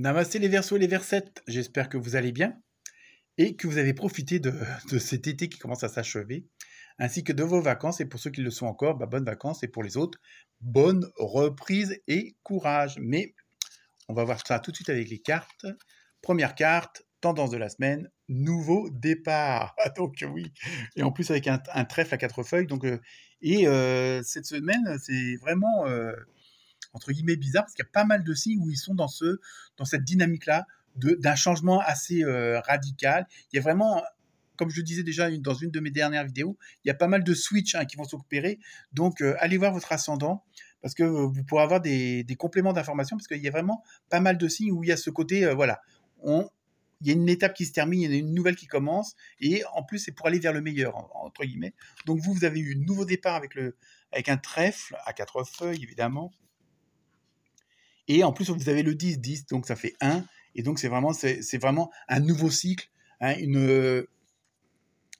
Namasté les versos et les Versettes, j'espère que vous allez bien et que vous avez profité de, cet été qui commence à s'achever, ainsi que de vos vacances. Et pour ceux qui le sont encore, bah, bonnes vacances. Et pour les autres, bonne reprise et courage. Mais on va voir ça tout de suite avec les cartes. Première carte, tendance de la semaine, nouveau départ. Ah, donc oui, et en plus avec un, trèfle à quatre feuilles. Donc, euh, et euh, cette semaine, c'est vraiment... Euh, entre guillemets bizarre parce qu'il y a pas mal de signes où ils sont dans ce dans cette dynamique là d'un changement assez euh, radical. Il y a vraiment comme je le disais déjà dans une de mes dernières vidéos, il y a pas mal de switches hein, qui vont s'opérer. Donc, euh, allez voir votre ascendant parce que euh, vous pourrez avoir des, compléments d'informations parce qu'il y a vraiment pas mal de signes où il y a ce côté, voilà, on, il y a une étape qui se termine, il y a une nouvelle qui commence, et en plus c'est pour aller vers le meilleur, entre guillemets. Donc vous, vous avez eu un nouveau départ avec, le, avec un trèfle à quatre feuilles, évidemment, et en plus, vous avez le 10, 10, donc ça fait 1. Et donc, c'est vraiment, c'est vraiment un nouveau cycle, hein, une, euh,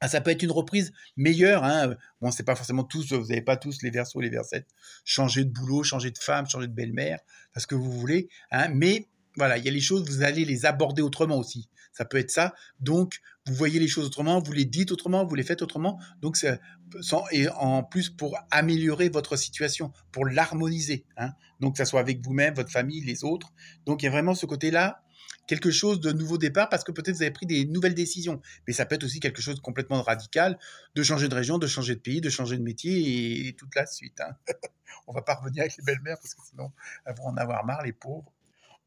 ça peut être une reprise meilleure. Hein. Bon, c'est pas forcément tous, vous n'avez pas tous les versos, les versets. Changer de boulot, changer de femme, changer de belle-mère, parce que vous voulez. Hein. Mais voilà, il y a les choses, vous allez les aborder autrement aussi. Ça peut être ça. Donc, vous voyez les choses autrement, vous les dites autrement, vous les faites autrement. Donc, sans, et en plus pour améliorer votre situation, pour l'harmoniser. Hein. Donc, que ça soit avec vous-même, votre famille, les autres. Donc, il y a vraiment ce côté-là, quelque chose de nouveau départ parce que peut-être vous avez pris des nouvelles décisions. Mais ça peut être aussi quelque chose de complètement radical, de changer de région, de changer de pays, de changer de métier et, toute la suite. Hein. On va pas revenir avec les belles-mères parce que sinon, elles vont en avoir marre, les pauvres.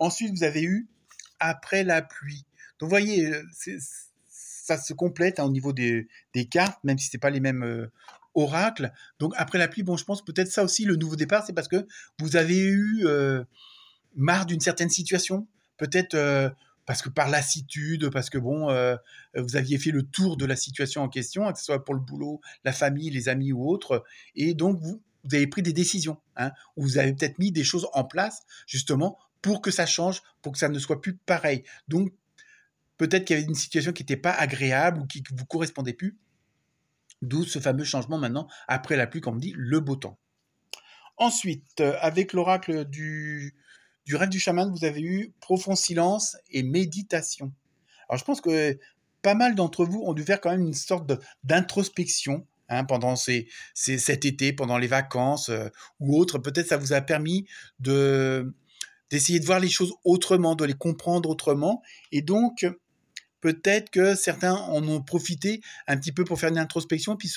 Ensuite, vous avez eu après la pluie. Donc, vous voyez, euh, ça se complète hein, au niveau des, cartes, même si ce n'est pas les mêmes euh, oracles. Donc, après la pluie, bon, je pense peut-être ça aussi, le nouveau départ, c'est parce que vous avez eu euh, marre d'une certaine situation. Peut-être. parce que par lassitude, parce que bon, vous aviez fait le tour de la situation en question, hein, que ce soit pour le boulot, la famille, les amis ou autres, et donc vous, avez pris des décisions, hein, vous avez peut-être mis des choses en place justement pour que ça change, pour que ça ne soit plus pareil. Donc, peut-être qu'il y avait une situation qui n'était pas agréable ou qui ne vous correspondait plus. D'où ce fameux changement maintenant, après la pluie, comme dit le beau temps. Ensuite, euh, avec l'oracle du, du rêve du chaman, vous avez eu profond silence et méditation. Alors, je pense que pas mal d'entre vous ont dû faire quand même une sorte d'introspection hein, pendant cet été, pendant les vacances euh, ou autres. Peut-être ça vous a permis de, d'essayer de voir les choses autrement, de les comprendre autrement. Et donc, peut-être que certains en ont profité un petit peu pour faire une introspection, puis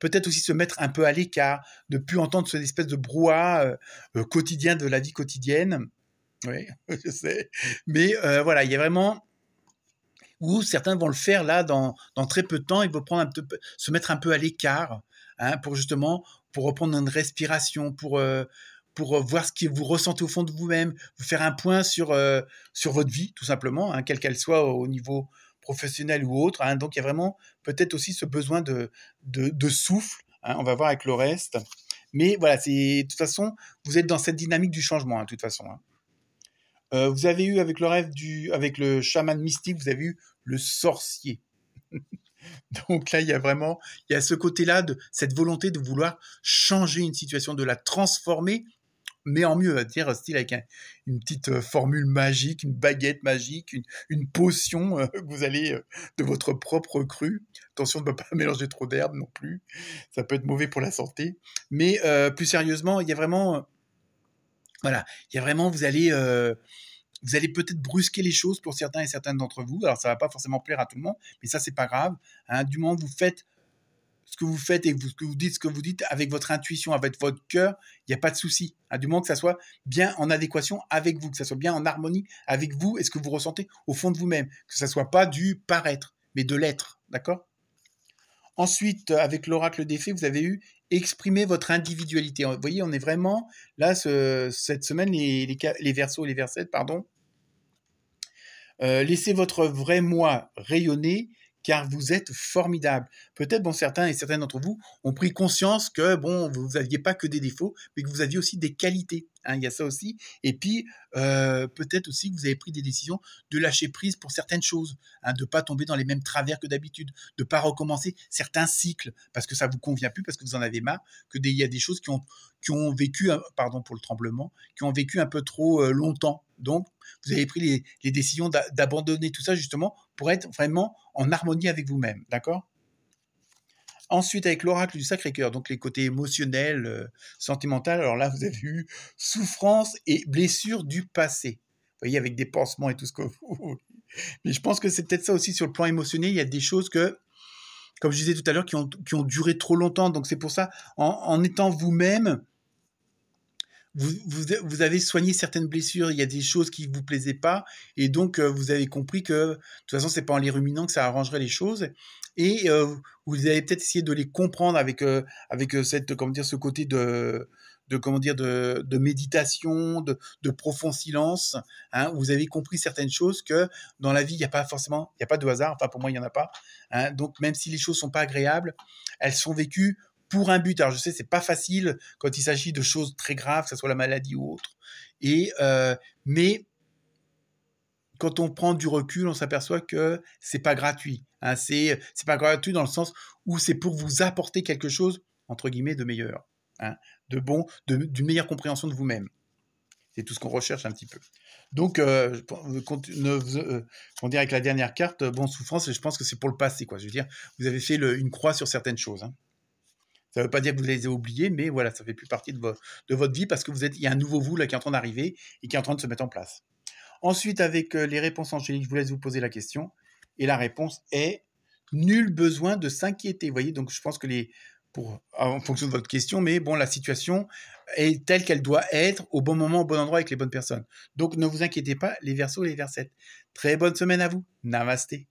peut-être aussi se mettre un peu à l'écart, de plus entendre cette espèce de brouhaha euh, euh, quotidien de la vie quotidienne. Oui, je sais. Mais euh, voilà, il y a vraiment où certains vont le faire là dans, dans très peu de temps, ils vont prendre un se mettre un peu à l'écart hein, pour justement pour reprendre une respiration, pour pour euh, voir ce que vous ressentez au fond de vous-même, vous faire un point sur, euh, sur votre vie, tout simplement, hein, quelle qu'elle soit au niveau professionnel ou autre. Hein. Donc il y a vraiment peut-être aussi ce besoin de, de, souffle, hein. on va voir avec le reste. Mais voilà, de toute façon, vous êtes dans cette dynamique du changement, de toute façon. Euh, vous avez eu avec le rêve du, avec le chaman mystique, vous avez eu le sorcier. Donc là, il y a vraiment, il y a ce côté-là de cette volonté de vouloir changer une situation, de la transformer mais en mieux, c'est-à-dire euh, style avec une petite euh, formule magique, une baguette magique, une, potion euh, que vous allez de votre propre cru. Attention de ne pas mélanger trop d'herbes non plus, ça peut être mauvais pour la santé. Mais plus sérieusement, il y a vraiment, voilà, il y a vraiment, vous allez vous allez peut-être brusquer les choses pour certains et certaines d'entre vous. Alors, ça va pas forcément plaire à tout le monde, mais ça, c'est pas grave. Hein. Du moment que vous faites ce que vous faites et ce que vous dites, ce que vous dites avec votre intuition, avec votre cœur, il n'y a pas de souci. Hein, du moins, que ça soit bien en adéquation avec vous, que ça soit bien en harmonie avec vous et ce que vous ressentez au fond de vous-même, que ça soit pas du paraître, mais de l'être, d'accord Ensuite, avec l'oracle des faits, vous avez eu exprimer votre individualité. Vous voyez, on est vraiment là cette semaine les, les, les les versets, pardon. Euh, laissez votre vrai moi rayonner car vous êtes formidable. Peut-être, bon, certains et certaines d'entre vous ont pris conscience que, bon, vous n'aviez pas que des défauts, mais que vous aviez aussi des qualités. Hein, il y a ça aussi. Et puis, euh, peut-être aussi que vous avez pris des décisions de lâcher prise pour certaines choses, hein, de ne pas tomber dans les mêmes travers que d'habitude, de ne pas recommencer certains cycles, parce que ça vous convient plus, parce que vous en avez marre, qu'il y a des choses qui ont, qui ont vécu, pardon pour le tremblement, qui ont vécu un peu trop euh, longtemps. Donc, vous avez pris les, les décisions d'abandonner tout ça justement pour être vraiment en harmonie avec vous-même, d'accord Ensuite, avec l'oracle du Sacré-Cœur, donc les côtés émotionnels, euh, sentimentaux, alors là, vous avez eu souffrance et blessure du passé. Vous voyez, avec des pansements et tout ce que vous Mais je pense que c'est peut-être ça aussi sur le plan émotionnel. Il y a des choses que, comme je disais tout à l'heure, qui ont, duré trop longtemps. Donc c'est pour ça, en, en étant vous-même, vous, avez soigné certaines blessures, il y a des choses qui ne vous plaisaient pas, et donc euh, vous avez compris que de toute façon, c'est pas en les ruminant que ça arrangerait les choses, et euh, vous avez peut-être essayé de les comprendre avec, euh, avec cette, comment dire, ce côté de, de comment dire, de, méditation, de, profond silence. Hein. vous avez compris certaines choses que dans la vie, il n'y a pas forcément, il n'y a pas de hasard, enfin pour moi, il n'y en a pas. Hein. donc même si les choses sont pas agréables, elles sont vécues pour un but. Alors je sais, c'est pas facile quand il s'agit de choses très graves, que ce soit la maladie ou autre. Et euh, mais quand on prend du recul, on s'aperçoit que c'est pas gratuit. Hein, c'est pas gratuit dans le sens où c'est pour vous apporter quelque chose entre guillemets de meilleur, hein, de bon, d'une meilleure compréhension de vous-même. C'est tout ce qu'on recherche un petit peu. Donc, euh, euh, on dirait avec la dernière carte, bon souffrance, je pense que c'est pour le passé, quoi. Je veux dire, vous avez fait une croix sur certaines choses. Hein. Ça ne veut pas dire que vous les avez oubliés, mais voilà, ça fait plus partie de, de votre vie parce que vous êtes, il y a un nouveau vous là qui est en train d'arriver et qui est en train de se mettre en place. Ensuite, avec euh, les réponses angéliques, je vous laisse vous poser la question. Et la réponse est nul besoin de s'inquiéter. Vous voyez, donc je pense que les, pour, en fonction de votre question, mais bon, la situation est telle qu'elle doit être au bon moment, au bon endroit avec les bonnes personnes. Donc ne vous inquiétez pas, les versos, les versettes. Très bonne semaine à vous. Namasté.